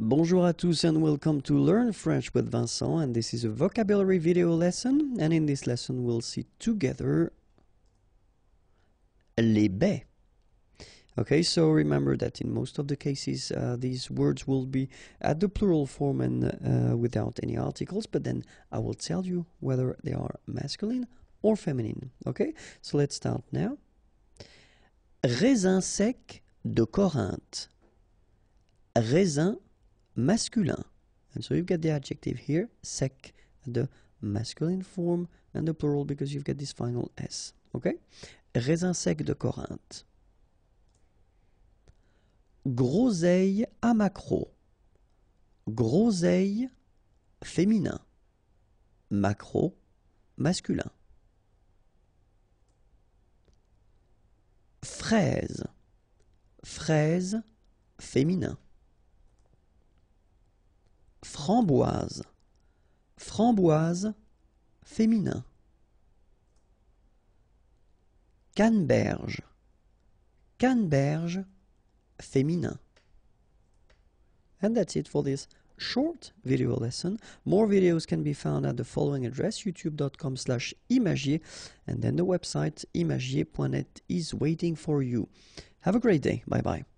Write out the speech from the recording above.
Bonjour à tous and welcome to Learn French with Vincent and this is a vocabulary video lesson and in this lesson we'll see together les baies. Okay, so remember that in most of the cases uh, these words will be at the plural form and uh, without any articles but then I will tell you whether they are masculine or feminine. Okay, so let's start now. Raisin sec de Corinthe. Raisin masculin. And so you've got the adjective here, sec, the masculine form, and the plural because you've got this final S. Okay? Raisin sec de Corinthe. Groseille à macro. Groseille féminin. Macro masculin. Fraise. Fraise féminin. Framboise. Framboise féminin. Canneberge. Canneberge féminin. And that's it for this short video lesson. More videos can be found at the following address, youtube.com slash imagier, and then the website imagier.net is waiting for you. Have a great day. Bye-bye.